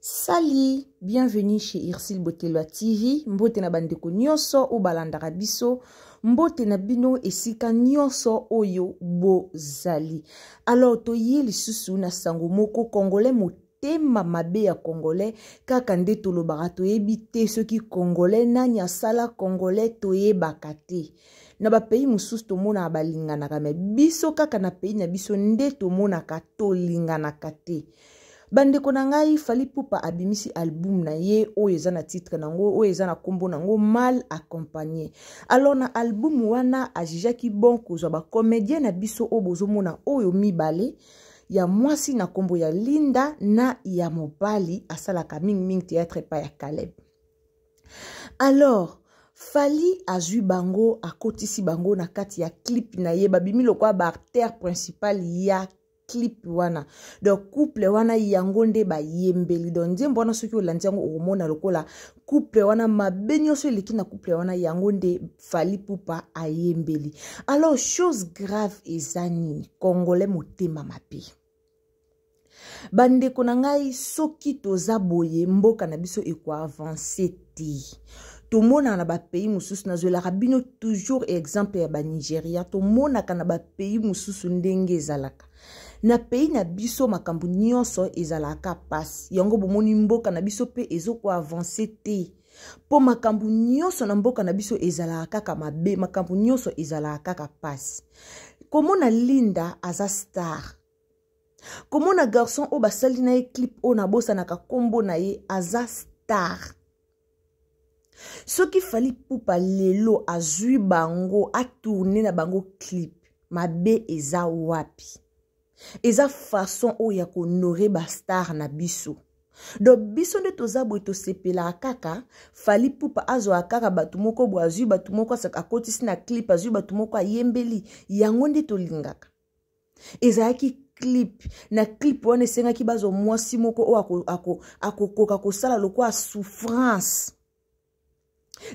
sali bienvenue chez irsil botelwa tv mbote na bandeko nyonso oyo balandaka biso mbote na bino esika nyonso oyo bozali alors toye lisusu na sango moko congolais motema mabe ya congolais kaka nde tolobaka toyebi te soki congolais nani asala congolais toyebaka te na bapays mosusu tomonaka balinganaka me biso kaka na pays na biso nde tomonaka tolinganaka te bandeko na ngai fali pupa abimisi album na ye oyo eza na titre nango oyo eza na nkombo nango mal accompagné alors na album wana azizaki bon kozwa bacomédien na biso oyo bozomona oyo mibale ya mwasi na nkombo ya linda na ya mobali asalaka mingimingi teatre epai ya caleb alors fali azwi bango akotisi bango na kati ya clip na ye babimi lokola baartere principale ya clip wana donc couple wana yango nde bayembeli donc nzembo wana soki olandi yango okomona lokola couple wana mabe nyonso eleki na couple wana yango nde fali pupa ayembeli alors chose grave eza nini congolais motema mabe bandeko na ngai soki toza boye mboka na biso ekoavanse te tomonaka na bapays mosusu nazwelaka bino toujours exemple ya banigéria tomonaka na bapays mosusu ndenge ezalaka na pei na biso makambo nyonso ezalaka pasi yango bomoni mboka na biso mpe ezokoavanse te mpo makambo nyonso na mboka na biso ezalaka kaka mabe makambo nyonso ezalaka kaka pasi komona linda aza star komona garson oyo basali na ye clipe oyo nabosanaka nkombo na ye aza star soki fali pupa lelo azwi bango atourne na bango clipe mabe eza wapi eza façon oyo ya kohonore bastar na biso donc biso nde toza boye tosepelaka kaka fali pupa azwaka kaka bato moko boye azwi bato moko akotisi na clip azwi bato moko ayembeli yango nde tolingaka ezalaki clip na clip wana esengaki bazwa mwasi moko oyo akokoka kosala lokola souffrance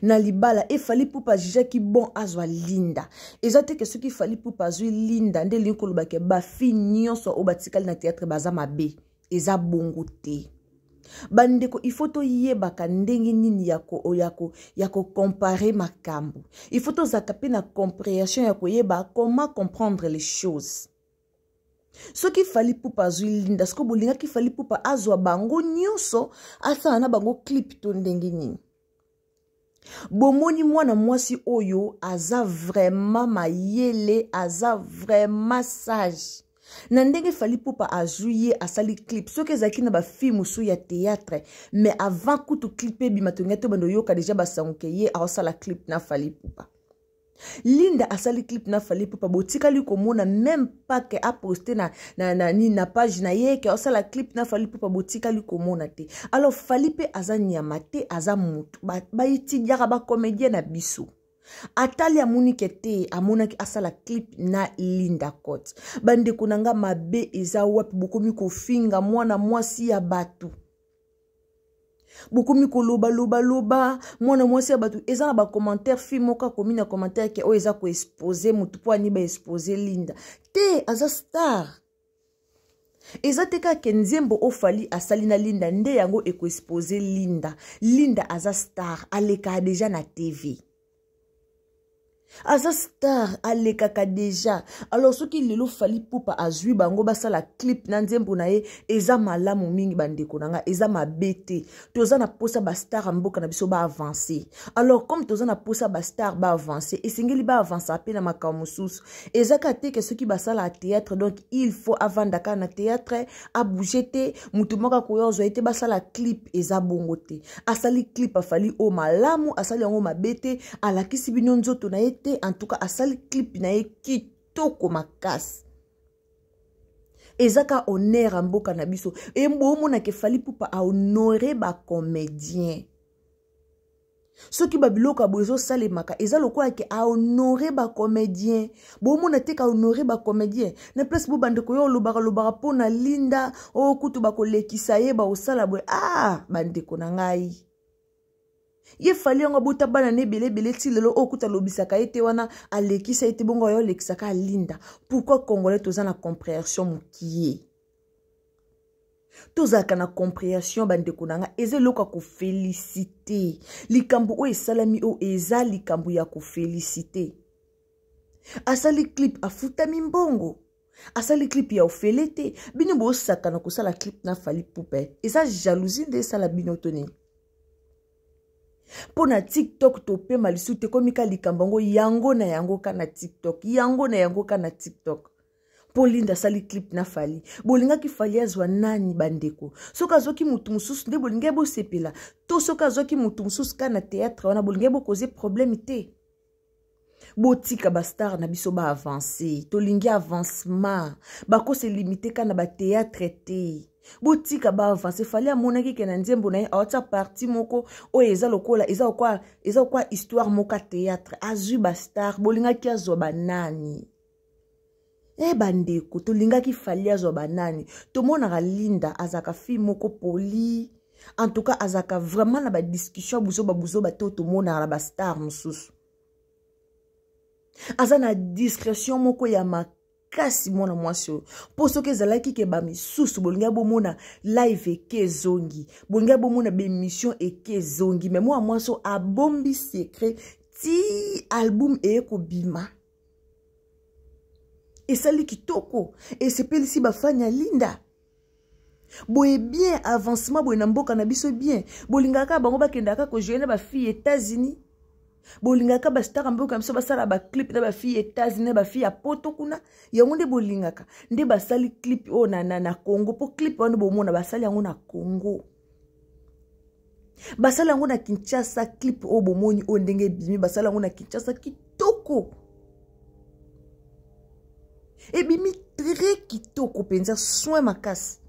na libala efali mpupa ajijaki bon azwa linda eza te ke soki efali mpupa azwi linda nde elingi kolobake bafi nyonso oyo batikali na teatre baza mabe eza bongo te bandeko ifo toyebaka ndenge nini ya kokompare ko, ya ko makambo ifo tozalaka mpe na comprehension ya koyeba koma comprendre les choses soki fali pupa azwi linda soki bolingaki fali pupa azwa bango nyonso asala na bango clip to ndenge nini bomoni mwana mwasi oyo aza vraimen mayele aza vraimen sage na ndenge fali pupa azwi ye asali clip soki ezalaki na bafilme mosusu ya théâtre mais avant kutu clip ebima tongia te bando oyoka deja basango ke ye aosala clip na fali pupa linda asali clip na fali papa botikali komona meme pake aposte na, na, na, ni, na page na ye ke osala clip na fali papa botikali komona te alors fali mpe aza nyama te aza motu bayitidiaka ba bacomédien na biso atali amoni ke te amonaki asala clip na linda cote bandeko na nga mabe eza wapi bokomi kofinga mwana mwasi ya bato bokomi kolobalobaluba mwana mwasi ya bato eza na bacommentaire fi moko akomi na commentaire ke oyo eza koexpose motu mpo ani baexpose linda te aza star eza te kaka nzembo ofali asali na linda nde yango ekoexpose linda linda aza star aleka deja na tv aza star alekaka deja alors soki lelo fali pupa azwi bango basala clip na nzembo na ye eza malamu mingi bandeko na nga eza mabe te toza na mposa bastar ya mboka na biso baavance alors comme toza na mposa bastar baavance esengeli baavansa mpe na makambo mosusu ezaka teke soki basala ya théâtre donc il faut avanda kaka na théâtre abouge te motu moko akoya ozwa ye te basala clip eza bongo te asali clip afali oyo malamu asali yango mabe te alakisi bino nzoto na ye te en tout cas asali clip na ye kitoko makasi eza ka honere ya mboka na biso embo omonaka efali pupa ahonore bacomédien soki babiloko ya boye ezosalemaka eza lokola ke ahonore bacomédien bomona te ka honore bacomédien na place bo bandeko yo olobakalobaka mpo na linda oyo kutu bakolekisa ye baosala boye a ah, bandeko na ngai ye fali yango abota bana na ebeleebele ti lelo oyo kuta alobisaka ye te wana alekisa ye te bongo oyo alekisaka alinda pourkui congolais toza na compréhension mokie tozalaka na compréhension bandeko na nga eza eloko ya kofelisite likambo oyo esalami oyo eza likambo ya kofelisite asali clip afutami mbongo asali clip ya ofele te bino boosakana kosala clip na fali poupe eza jalousie nde esala bino to nini mpo na tiktok topema lisusu te komika likambo yango yango na yango ka na tiktok yango na yango ka na tiktok mpo linda asali clip na fali bolingaki fali azwa nani bandeko soki azwaki motu mosusu nde bolingai bosepela to soki azwaki motu mosusu ka na teatre wana bolingai bokoze probleme te botika bastar na biso baavance tolingi avancement bakosa limite ka na bateatre te botika baavance fale amonaki ke na nzembo na ye aoti aparti moko oyo eza lokola eza lokola eza lokola histoire moko ya théâtre azwi bastar bolingaki azwa banani e eh, bandeko tolingaki fali azwa banani tomonaka linda azalaka fille moko poli en tout cas azalaka vraiment na badiscussion ya buzoba buzoba te tomonaka na bastar mosusu aza na discrétion moko ya mak makasi mwana mwasi oyo mpo soki ezalaki ke bamisusu bolingi bomona live eke ezongi bolingi bomona bemission eke ezongi me mwana mwasi oyo abombi secret ti album eye kobima esali kitoko esepelisi bafani ya linda boye bien avancement boye na mboka na biso bien bolingaka bango bakendaka kojoye na bafille etats-unis bolingaka bastara mboka biso basala baclip na bafille etats-unis na bafille ya poto kuna yango nde bolingaka nde basali clip oyo na, na, na congo mpo clip wana bomona basali yango na congo basali yango na kinshasa clip oyo bomoni oyo ndenge ebimi basali yango na kinshasa kitoko ebimi tre kitoko mpenza soin makasi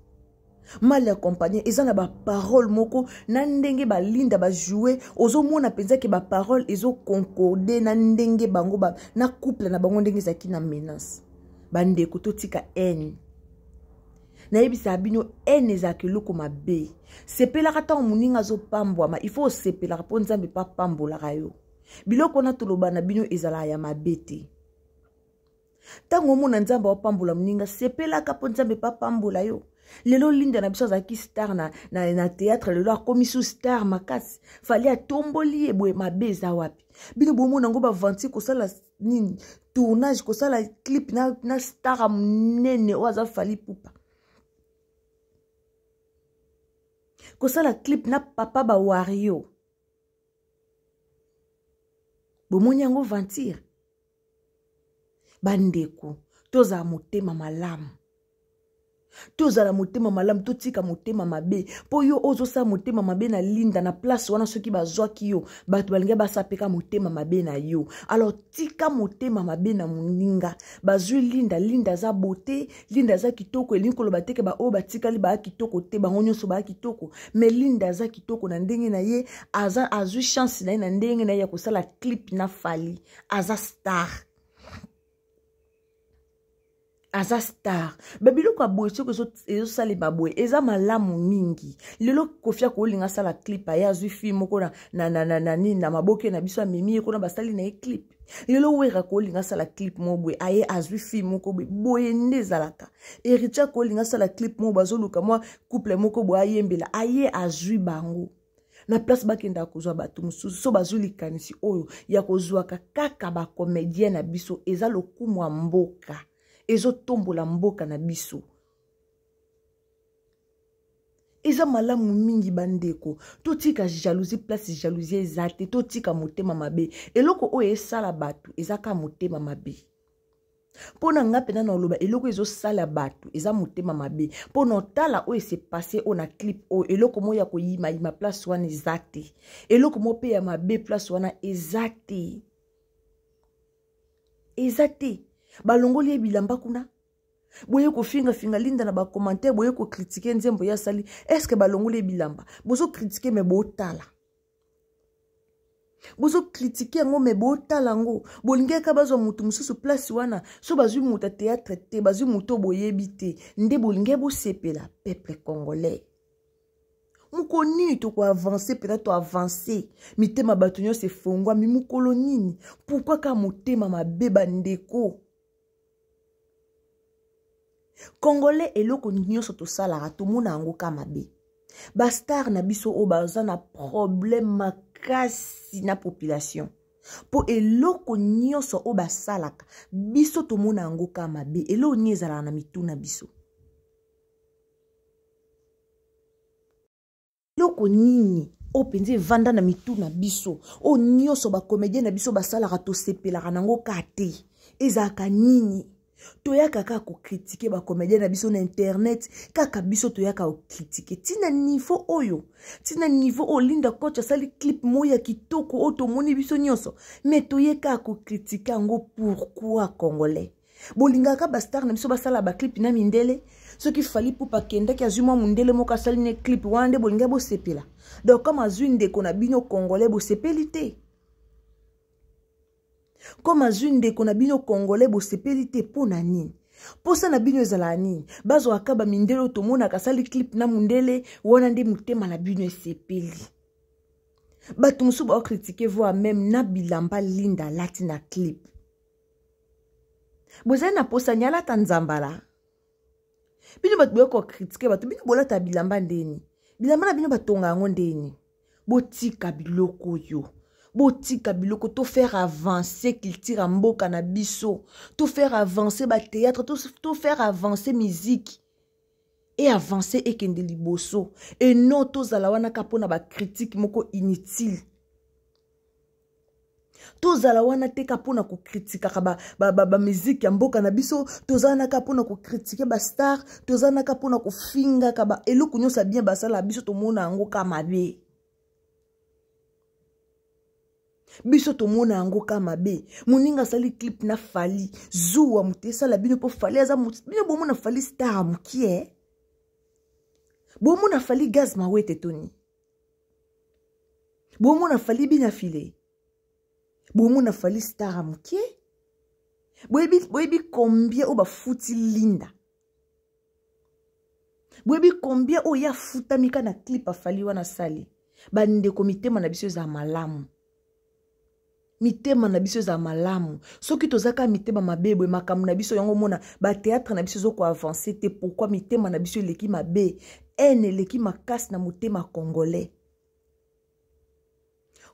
mal accompagné eza na baparole moko na ndenge balinda bajoue ozomona mpenza ke baparole ezokonkorde na ndenge bango ba, na couple na bango ndenge ezalaki na menace bandeko totika haine nayebisaka bino haine ezalaka eloko mabe sepelaka ntango moninga azopambwama ifo osepelaka mpo nzambe mpo apambolaka yo biloko wana toloba na bino ezalaka ya mabe te ntango omona nzambe awapambola moninga sepelaka mpo nzambe mpo apambola yo lelo linda na biso azalaki star na, na, na théâtre lelo akómi su star makasi fali atomboli ye boye mabe eza wapi bino bomona yango bavanti kosala nini tournage kosala clip na, na star ya monene oyo aza fali pupa kosala clip na papa bawario bomoni yango vantire bandeko tozala motema malamu tozala motema malamu totika motema mabe mpo yo ozosala motema mabe na linda na place wana soki bazwaki yo bato balingi basapeka motema mabe na yo alors tika motema mabe na moninga bazwi linda linda aza bote linda aza kitoko elingi koloba teke baoyo batikali baya kitoko te bango nyonso baya kitoko me linda aza kitoko na ndenge na ye aza azwi chance na ye na ndenge na ye ya kosala clip na fali aza star aza star me biloko ya boye soki ezosalema boye eza malamu mingi lelo kofi ako olinga asala clip aye azwi fi moko na, na, na, na, na nini na maboke na biso amemi ye kuna basali na ye clip lelo wera kolinga asala clip moko boye aye azwi fi moko boye boye nde ezalaka eritia kolinga asala clip moko bazoluka mwa couple moko boye ayembela aye azwi bango na place bakendaka kozwa bato mosusu so bazwi likanisi oyo ya kozwaka kaka bacomédien na biso eza lokumu ya mboka ezotombola mboka na biso eza malamu mingi bandeko totika jalousie place jalousie eza te totika motema mabe eloko oyo esala bato ezaka motema mabe mpo na nga mpena na oloba eloko ezosala bato eza motema mabe mpo na otala oyo esepase oyo na clip oyo eloko moko ya koyimayima place wana eza te eloko moko mpe ya mabe place wana eza te eza te balongoli ye bilamba kuna boye kofingafinga linda na bacommentaire boye kokritike nzembo ya asali estce balongoli ye bilamba bozokritike me botala bozokritike yango me botala yango bolingaka bazwa motu mosusu place wana so bazwi moto ya théâtre te bazwi moto boyebi te nde bolingai bosepela peuple congolais moko nini tokoavanse mpena toavanse mitema bato nyonso efongwami mokolo nini pourkui kaka motema mabe bandeko congolais eloko nyonso tosalaka tomona yango ka mabe bastar na biso oyo baza na probleme makasi na population mpo eloko nyonso oyo basalaka biso tomona yango ka mabe eloko nini ezalaka na mitu na biso eloko nini oyo mpenza evanda na mitu na biso oyo nyonso bakomedie na biso basalaka tosepelaka nango ka te ezalaka nini toyaka kaka kokritike bacomédien na biso na internet kaka biso toyaka kokritike ntina nivo oyo ntina nivo oyo linda coach asali clip moko ya kitoko oyo tomoni biso nyonso me toye kaka kokritike yango pourkui congolais bolingaka bastar na biso basala baclipe na mindele soki fali pupa akendaki azwi mwa mondele moko asali ne clipe wana nde bolingaki bosepela donc comme azwi ndeko na bino congolais bosepeli te koma zwi ndeko na bino congolais bosepeli te mpo na nini mposa na bino ezala nini bazwaka bamindele oyo tomonaka asali clip na mondele wana nde motema na bino esepeli bato mosusu baokritike voa meme na bilamba linda alati na clip bozali na mposa ni alata nzambala bino bato boya kokritike bato bino bolata bilamba ndeni bilamba na bino batonga yango ndeni botika biloko oyo botika biloko tofaire avance culture ya mboka na biso tofaire avance bateatre tofaire avance miziki eavance ekende liboso eno tozala wana ka mpo na bakritike moko inutile tozala wana te ka mpona kokritikaka bamiziki ba, ba, ya mboka na biso tozanaka mpona kokritike bastar tozanaka mpona kofingaka eloko nyonso ya bien basala biso tomona yango ka mabe biso tomona yango ka mabe moninga asali clip na fali zuwa moto esala bino mpo fali aza bino bomona fali star ya mokie eh? bomona fali gaz mawete toni bomona fali bina file bomona fali star ya mokie boyebi boyebi combien oyo bafuti linda boyebi combien oyo ye afutami ka na clip afali wana asali bandeko mitema na biso ezala malamu mitema na biso ezala malamu soki toza kaka mitema mabe boye makambo na biso yango mona bateatre na biso ezokoavanse te pourkui mitema na biso eleki mabe ene eleki makasi na motema congolais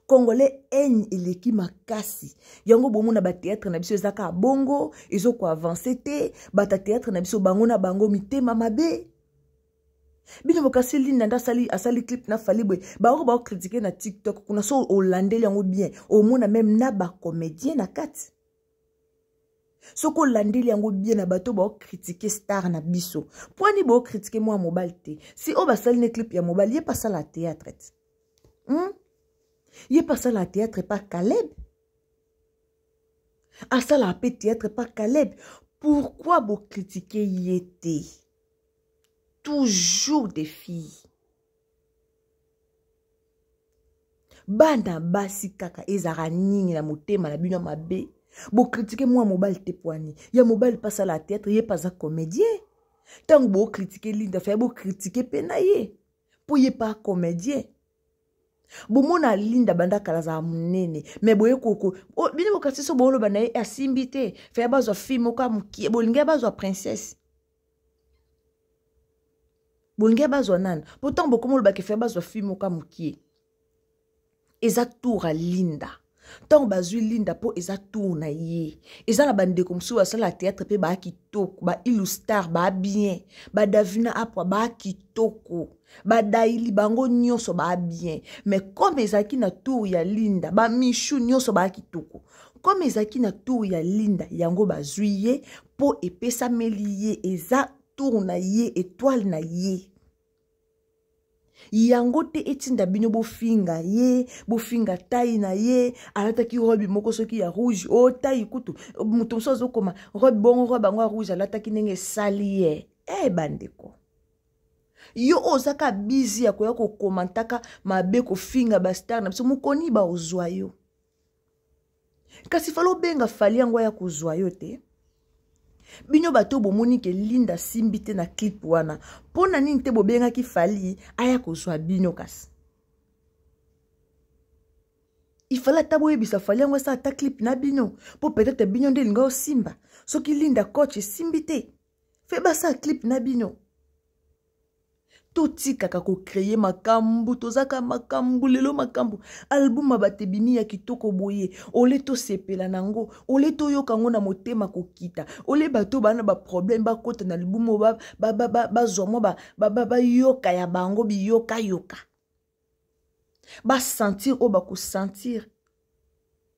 congolais ene eleki makasi yango bomona bateatre na biso eza kaka bongo ezokoavanse te batateatre na biso bango na bango mitema mabe bino bokasi linda nde asali, asali clip na fali boye bango baokritike na tiktok kuna so olandeli yango bien omona meme na bacomédien na kati soki olandeli yango bien na bato baokritike star na biso mpwani baokritike mwa ya mobali te si oyo basali ne clip ya mobali ye pasala ya théâtre te hmm? ye mpe asalaka théâtre epa caleb asalaka mpe théâtre epa caleb pourkui bokritike ye te toujours des filles bana basi kaka ezalaka ningi na motema na bino ya mabe bokritike mwa mobali te poani ya mobali mpe asala teatre ye mpe aza comédien ntango bokritike linda faya bokritike mpe na ye mpo ye mpe acomédien bomona linda banda kala azala monene me boye koko oh, bino bokatisi so boloba na ye asimbi te faya bazwa fille moko ya mokie bolingi bazwa princesse bolingi bazwa nani pourtant bokomi olobaka efe bazwa fi moko ya mokie eza tour alinda ntango bazwi linda mpo eza tour na ye eza na bandeko mosusu basalaka théâtre mpe baa kitoko baillustar baa bien badavina apwa baa kitoko badaili bango nyonso baa bien me kome ezalaki na tour ya linda bamishu nyonso baa kitoko kome ezalaki na tour ya linda yango bazwi ye mpo epesameli ye eza tour na ye etoile na ye yango te etinda bino bofinga ye bofinga tai na ye alataki robe moko soki ya rouge o oh, tai kutu moto mosusu azokoma robe bongo robe yango ya rouge alataki ndenge esali ye e bandeko yo ozaka bizi ya koya kokoma ntaka mabe kofinga bastar na biso mokoni baozwa yo kasi fali obenga fali yango ya kozwa yo te bino bato bomoni ke linda asimbi te na clip wana mpo na nini te bobengaki fali aya kozwa bino kasi ifale ata boyebisa fali yango esa ata clip na bino mpo peut-être bino nde elinga osimba soki linda coach esimbi te fe basa clip na bino totikaka kokreye makambu tozaka makambu lelo makambu album bato ebimi ya kitoko boye ole tosepela nango ole toyoka yango na motema kokita ole bato baa na baproblème bakɔta na album bazwa ba, ba, ba, mwa bayoka ya bango biyokayoka basentir oyo bakosentir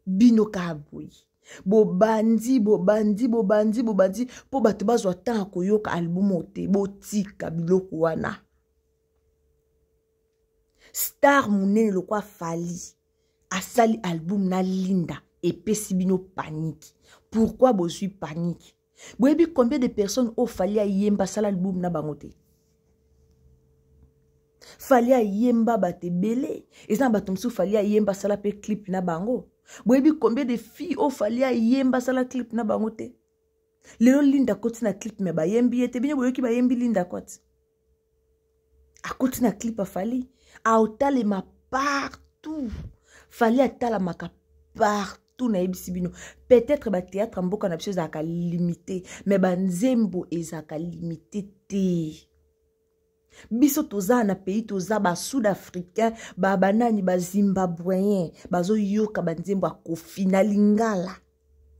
bino kaka boye bobandi bobandi bobandi bobandi mpo bato bazwa ntan ya koyoka album te botika biloko wana star monene lokwa fali asali album na linda epesi bino paniki pourkui bozwi paniki boyebi combien de personnes oyo fali ayemba asala album na bango te fali ayemba bato ebele eza na bato mosusu fali ayemba asala mpe clip na bango boyebi combien de fille oyo fali ayemba asala clip na bango te lelo linda akoti na clip me bayembi ye te bino boyoki bayembi linda akoti akoti na clip afali aotalema partout fali atalamaka partout nayebisi bino peut-être bateatre mboka na biso ezalaka limité me banzembo ezalaka limité te biso toza na pays toza basud africain babanani bazimbabwéen bazoyoka banzembo ya kofi na lingala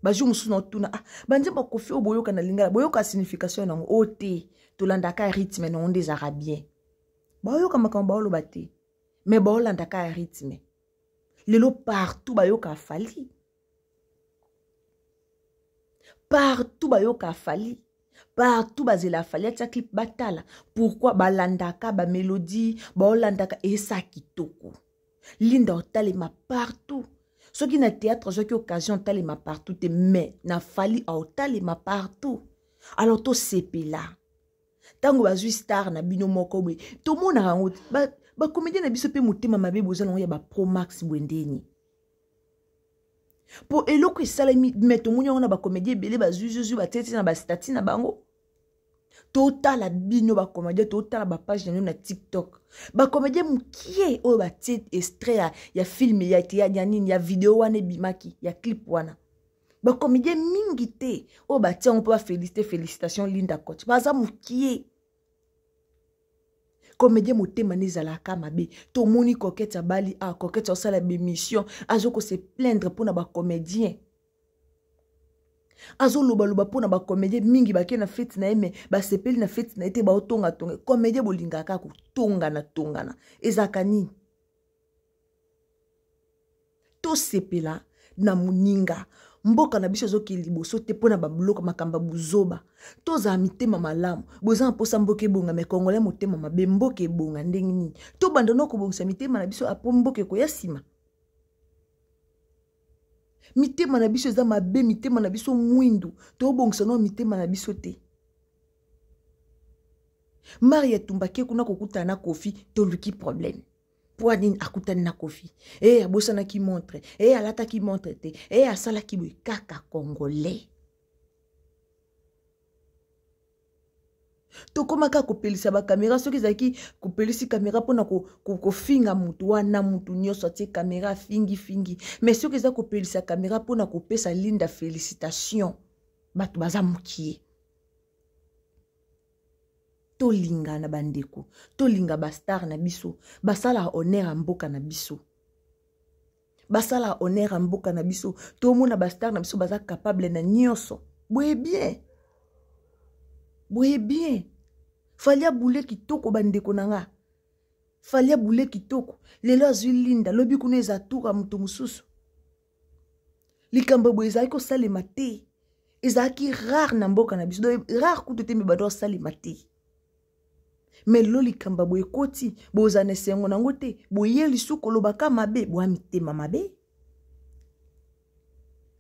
bajour mosusu na otuna ah, banzembo ya kofi oyo boyoka na lingala boyoka signification yango oyo oh te tolandaka rythme nango nde ezalaka bien bayoka makambo baoloba te me baolandaka ya rythme lelo partout bayoka afali partout bayoka afali partout bazela afali atia clip batala pourkui balandaka bamelodi baolandaka eza kitoko linda otalema partout soki na théâtre ozwaki occasion otalema partout te me na fali aotalema partout alors tosepela ntango bazwi star na bino moko boye tomonaka yango bakomédie ba na biso mpe motema mabe boza nango ya bapromax bwendeni mpo eloko esalemi me tomoni yango na bakomédie ebele bazwizwizwi batieti na bastati na bango totala bino bakomédie totala bapage na bino na tiktok bakomédie mokie oyo batie extrait ya, ya filme ya, ya, ya nini ya video wana ebimaki ya clip wana bakomédie mingi te oyo batia yango mpo bafélicité félicitation linda coach baza mokie comédien motema na ezalaka mabe tomoni kokete abali a ah, kokete asala bémission azokose plaindre mpona bacomédien azolobaloba mpona bacomédien mingi bake na fete na ye me basepeli na fete na ye te baotongatonga comédien bolingaka kotongana tongana ezalaka nini tosepela na moninga mboka na biso ezokende liboso te mpo na babiloko makambo ya bozoba tozala mitema malamu boza na mposa mboka ebonga me kongola motema mabe mboka ebonga ndenge nini tobanda no kobongisa mitema na biso apo mboka ekoya nsima mitema na biso eza mabe mitema na biso mwindu tobongisa no mitema na biso te mari atumbaki kuna kokutana na kofi toluki probleme poanine akutani na kofi e abosanaki montre e alataki montre te e asalaki boye kaka congolais tokomaka kopelisa bakamera soki ezalaki kopelisi kamera mpona kofinga motu wana motu nyonso atie kamera afingifingi mais soki eza kopelisa kamera mpona kopesa linda félicitation bato baza mokie tolingana bandeko tolinga bastar na biso basala honeur ya mboka na biso basala honeur ya mboka na biso tomona bastar na biso baza capable na nyonso boye bien boye bien falia bule kitoko bandeko na nga falia bule kitoko lelo azwi linda lobi kuna eza tura moto mosusu likambo boye ezalaki kosalema te ezalaki rare na mboka na biso rare kutu te me bado asalema te me lo likambo boyekoti bozana esengo nango te boyeli so kolobaka mabe boya mitema mabe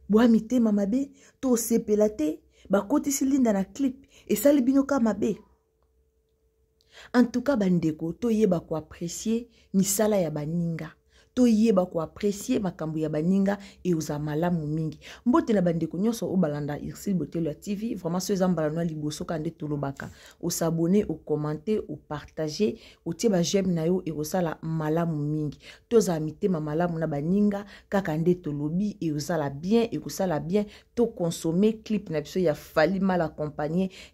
boya mitema mabe to osepela te bakotisi linda na clip esali bino ka mabe en tout cas bandeko toyeba koapresie misala ya baninga toyeba apprécier makambu ya baninga eoza malamu mingi bande bandeko so obalanda irsi botelo ya tv vraiment liboso kande tolo baka. liboso kaka nde tolobaka osabone okomante tie ba jem na yo ekosala malamu mingi ma mala malamu na baninga kaka nde tolobi ekozala bien ekosala bien To consommer clip na biso ya fali mal eh, ba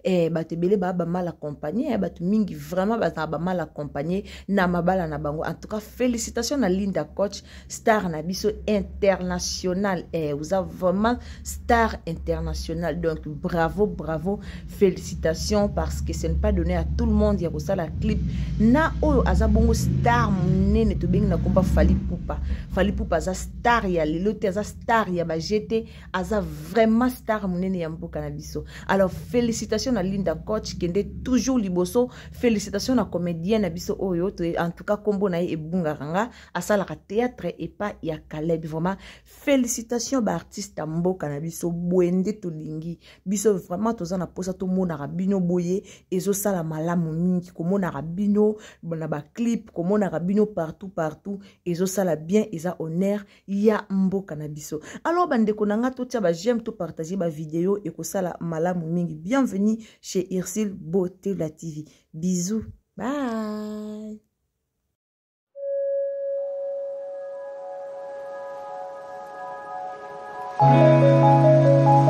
eh, batebele baba mal mal accompagne eh, bato mingi vraiment ba mal accompagné. na mabala na bango en tout cas félicitations na linda coach star na international international eh, avez vraiment star international donc bravo bravo félicitations parce que c'est pas donné à tout le monde il y ça la clip na oyo aza bongo star monene bing na komba fali poupa fali poupa aza star ya le aza star ya jete aza vraiment star monene ya mboka na biso alors félicitations na linda coach est toujours liboso félicitations na comédienne na biso oyo en tout cas kombo na e ebungaka nga la théâtre et y ya Caleb vraiment félicitations ba artiste mboka na bwende biso vraiment toza na posa to mona rabino boye ezo sala malamu mingi ko mona rabino na ba clip ko mona rabino partout partout ezo sala bien eza honneur ya mbo kanabiso alors bande ko nanga to tia ba j'aime tout partager ma vidéo et ko sala malamu mingi bienvenue chez irsil Beauté la TV bisous bye Música